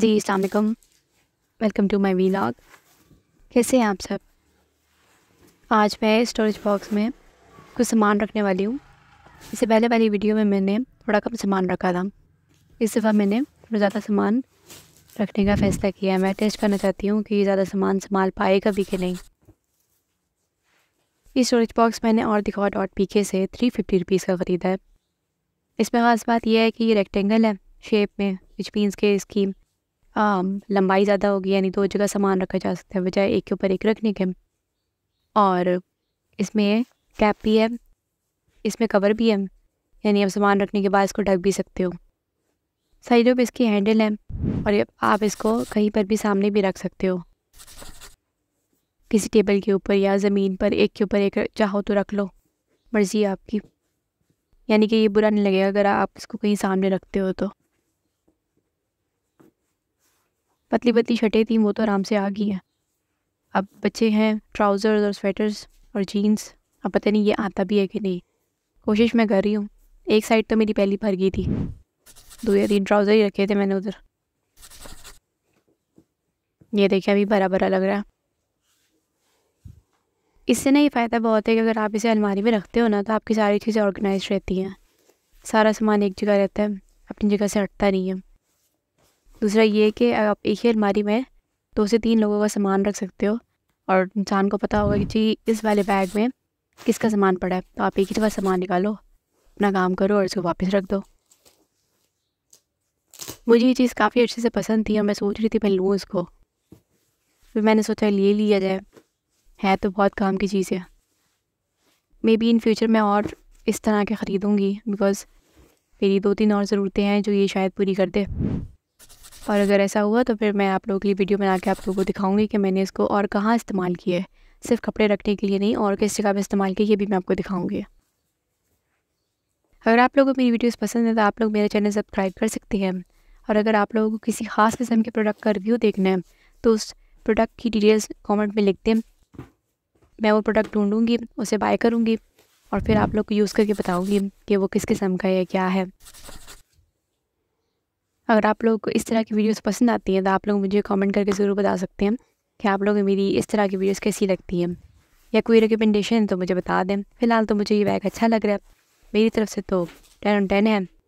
जी अलकुम welcome to my vlog कैसे हैं आप सब आज मैं स्टोरेज बॉक्स में कुछ सामान रखने वाली हूँ इससे पहले वाली वीडियो में मैंने थोड़ा कम सामान रखा था इस दफ़ा मैंने थोड़ा ज़्यादा सामान रखने का फ़ैसला किया है मैं टेस्ट करना चाहती हूँ कि ज़्यादा सामान संभाल पाएगा भी कि नहीं इस स्टोरेज बॉक्स मैंने और दिखा डॉट पी के से थ्री फिफ्टी रुपीज़ का ख़रीदा है इसमें ख़ास बात यह है कि ये रेक्टेंगल है शेप में विच मीन्स के इसकी लंबाई ज़्यादा होगी यानी दो जगह सामान रखा जा सकता है बजाय एक के ऊपर एक रखने के और इसमें कैप भी है इसमें कवर भी है यानी आप सामान रखने के बाद इसको ढक भी सकते हो साइडों पे इसकी हैंडल है और आप इसको कहीं पर भी सामने भी रख सकते हो किसी टेबल के ऊपर या ज़मीन पर एक के ऊपर एक चाहो तो रख लो मर्ज़ी आपकी यानी कि ये बुरा नहीं लगेगा अगर आप इसको कहीं सामने रखते हो तो पतली पतली शर्टें थी वो तो आराम से आ गई हैं अब बच्चे हैं ट्राउज़र्स और स्वेटर्स और जीन्स अब पता नहीं ये आता भी है कि नहीं कोशिश मैं कर रही हूँ एक साइड तो मेरी पहली भर गई थी दो या तीन ट्राउज़र ही रखे थे मैंने उधर ये देखिए अभी भरा भरा लग रहा है इससे ना ये फ़ायदा बहुत है कि अगर आप इसे अलमारी में रखते हो ना तो आपकी सारी चीज़ें ऑर्गेनाइज रहती हैं सारा सामान एक जगह रहता है अपनी जगह से हटता नहीं है दूसरा ये कि आप एक ही अलमारी में दो से तीन लोगों का सामान रख सकते हो और इंसान को पता होगा कि जी इस वाले बैग में किसका सामान पड़ा है तो आप एक ही दफ़ा सामान निकालो अपना काम करो और इसको वापस रख दो मुझे ये चीज़ काफ़ी अच्छे से पसंद थी और मैं सोच रही थी मैं लूँ इसको फिर मैंने सोचा ले लिया जाए है तो बहुत काम की चीज़ है मे बी इन फ्यूचर मैं और इस तरह के ख़रीदूँगी बिकॉज़ मेरी दो तीन और ज़रूरतें हैं जो ये शायद पूरी कर दे और अगर ऐसा हुआ तो फिर मैं आप लोगों के लिए वीडियो बना के आप लोगों को दिखाऊंगी कि मैंने इसको और कहाँ इस्तेमाल किया है सिर्फ कपड़े रखने के लिए नहीं और किस जगह पर इस्तेमाल किया ये भी मैं आपको दिखाऊँगी अगर आप लोगों को मेरी वीडियोज़ पसंद है तो आप लोग मेरा चैनल सब्सक्राइब कर सकते हैं और अगर आप लोगों को किसी खास किस्म के प्रोडक्ट का रिव्यू देखना है तो उस प्रोडक्ट की डिटेल्स कॉमेंट में लिख दें मैं वो प्रोडक्ट ढूँढूँगी उसे बाय करूँगी और फिर आप लोग को यूज़ करके बताऊँगी कि वो किस किस्म का है क्या है अगर आप लोग को इस तरह की वीडियोस पसंद आती हैं तो आप लोग मुझे कमेंट करके ज़रूर बता सकते हैं कि आप लोग मेरी इस तरह की वीडियोस कैसी लगती हैं या कोई रिकमेंडेशन है तो मुझे बता दें फ़िलहाल तो मुझे ये बैग अच्छा लग रहा है मेरी तरफ से तो टेन ऑन टेन है